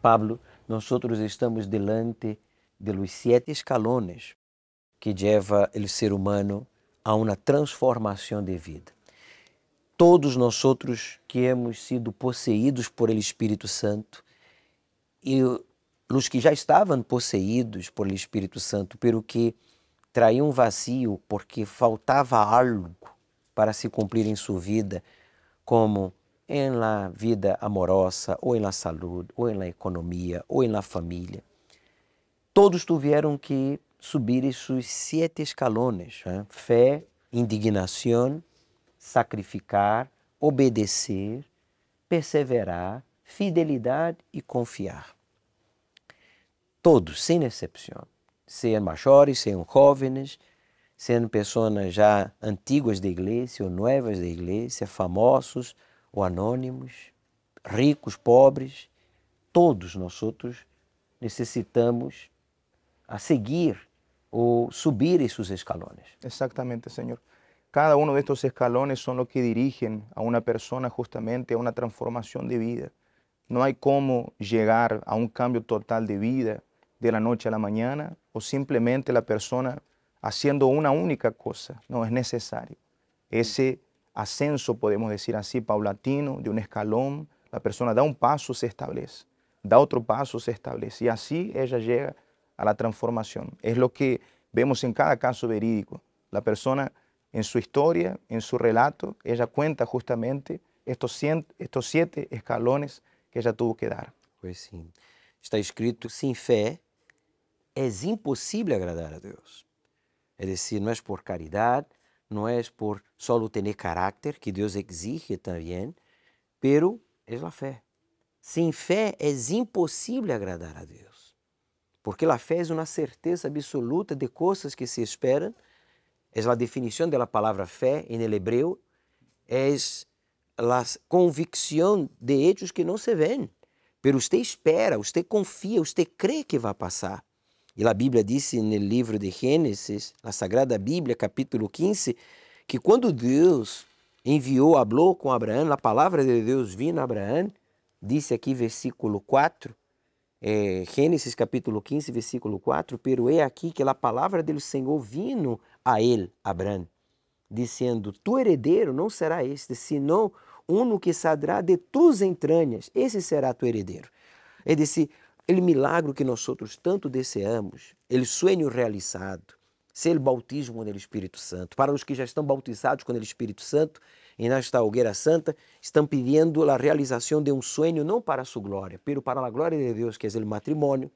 Pablo, nós estamos delante de los escalões escalones que leva o ser humano a uma transformação de vida. Todos nós outros que hemos sido possuídos por el Espírito Santo e os que já estavam possuídos por el Espírito Santo, pelo que traíam um vazio porque faltava algo para se cumprir em sua vida, como em la vida amorosa, ou em la saúde, ou em la economia, ou em la família. Todos tiveram que subir esses sete escalones: né? fé, indignação, sacrificar, obedecer, perseverar, fidelidade e confiar. Todos, sem exceção, sejam maiores, sejam jovens, sejam pessoas já antigas da igreja ou novas da igreja, famosos, ou anônimos, ricos, pobres, todos nós outros necessitamos a seguir ou subir esses escalones. exatamente senhor Cada um de estes escalones son o que dirigem a uma pessoa justamente a uma transformação de vida. não há como chegar a um cambio total de vida de la noche a la mañana o simplemente la persona haciendo una única cosa. No es necesario. Ese ascenso, podemos decir así, paulatino, de un escalón. La persona da un paso, se establece, da otro paso, se establece. Y así ella llega a la transformación. Es lo que vemos en cada caso verídico. La persona en su historia, en su relato, ella cuenta justamente estos, estos siete escalones que ella tuvo que dar. Pues sí. Está escrito, sin fe es imposible agradar a Dios. Es decir, no es por caridad, não é por só ter caráter que Deus exige também, pero é a fé. Sem fé é impossível agradar a Deus, porque a fé é uma certeza absoluta de coisas que se esperam. É a definição da palavra fé em hebreu, é a convicção de hechos que não se vêem. Pero você espera, você confia, você crê que vai passar. E a Bíblia disse no livro de Gênesis, na Sagrada Bíblia, capítulo 15, que quando Deus enviou, falou com Abraão, a palavra de Deus vinha a Abraão, disse aqui versículo 4, é, eh, Gênesis capítulo 15, versículo 4, pero é aqui que a palavra do Senhor vino a ele, Abraão, dizendo, tu herdeiro não será este, senão um que saldrá de tus entranhas, esse será tu herdeiro. Ele é disse, ele milagre que nós outros tanto desejamos, ele sonho realizado, ser bautismo no Espírito Santo. Para os que já estão bautizados com o Espírito Santo, e nesta hogueira santa, estão pedindo a realização de um sonho não para sua glória, mas para a glória de Deus, que é o matrimônio,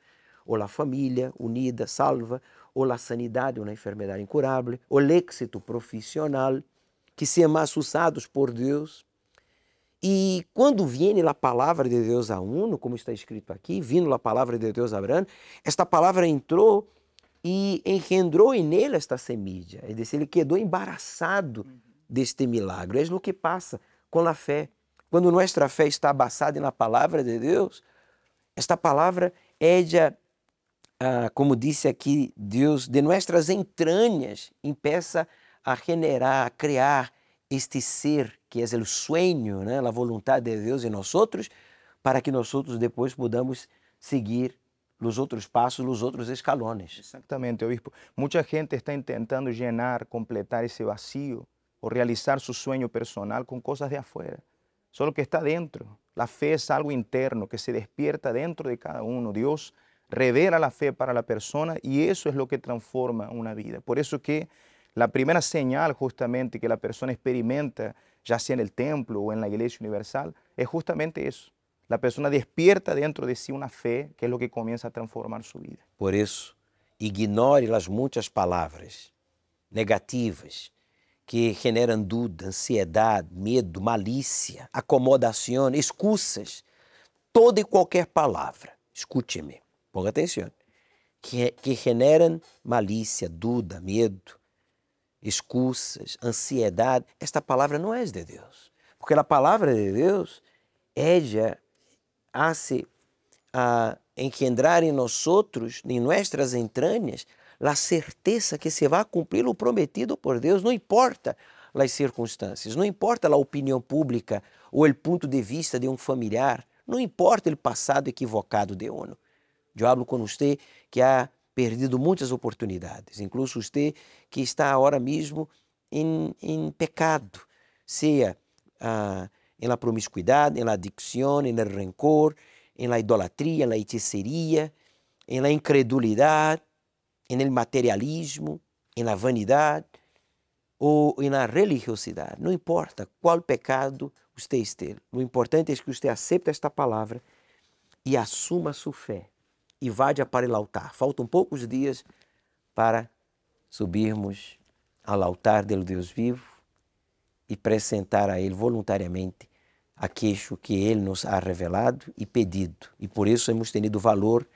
ou a família unida, salva, ou a sanidade, uma enfermidade incurável, ou o êxito profissional, que sejam mais usados por Deus e quando viene a palavra de Deus a uno, como está escrito aqui, vindo a palavra de Deus a Abraão, esta palavra entrou e engendrou nele esta semídia. É dizer, ele quedou embaraçado deste milagre. É o que passa com a fé. Quando nossa fé está abaçada na palavra de Deus, esta palavra é de, ah, como disse aqui Deus, de nossas entranhas, impeça a generar, a criar, este ser que es el sueño, la voluntad de Dios en nosotros para que nosotros después podamos seguir los otros pasos, los otros escalones. Exactamente, obispo. Mucha gente está intentando llenar, completar ese vacío o realizar su sueño personal con cosas de afuera. Solo que está dentro. La fe es algo interno que se despierta dentro de cada uno. Dios revela la fe para la persona y eso es lo que transforma una vida. Por eso que la primera señal justamente que la persona experimenta, ya sea en el templo o en la iglesia universal, es justamente eso. La persona despierta dentro de sí una fe que es lo que comienza a transformar su vida. Por eso, ignore las muchas palabras negativas que generan duda, ansiedad, miedo, malicia, acomodación, excusas. Toda y cualquier palabra, Escúcheme, ponga atención, que, generan malicia, duda, miedo, excusas, ansiedade. Esta palavra não é de Deus. Porque a palavra de Deus, é já a engendrar em nós outros, em nossas entranhas, a certeza que se vai cumprir o prometido por Deus, não importa as circunstâncias, não importa a opinião pública ou o ponto de vista de um familiar, não importa o passado equivocado de uno. Eu hablo com você que há perdido muitas oportunidades, incluso você que está agora mesmo em, em pecado, seja ah, em la promiscuidade, em la adicção, em la rancor, em la idolatria, em la hechiceria, em la incredulidade, em el materialismo, em la vanidade ou em la religiosidade. Não importa qual pecado você esteja, o importante é que você aceite esta palavra e assuma sua fé e vá de o altar. Faltam poucos dias para subirmos ao altar do Deus vivo e apresentar a Ele voluntariamente a queixo que Ele nos ha revelado e pedido. E por isso hemos tenido o valor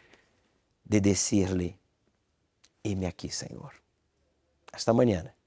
de dizer-lhe: Eis-me aqui, Senhor. Hasta amanhã.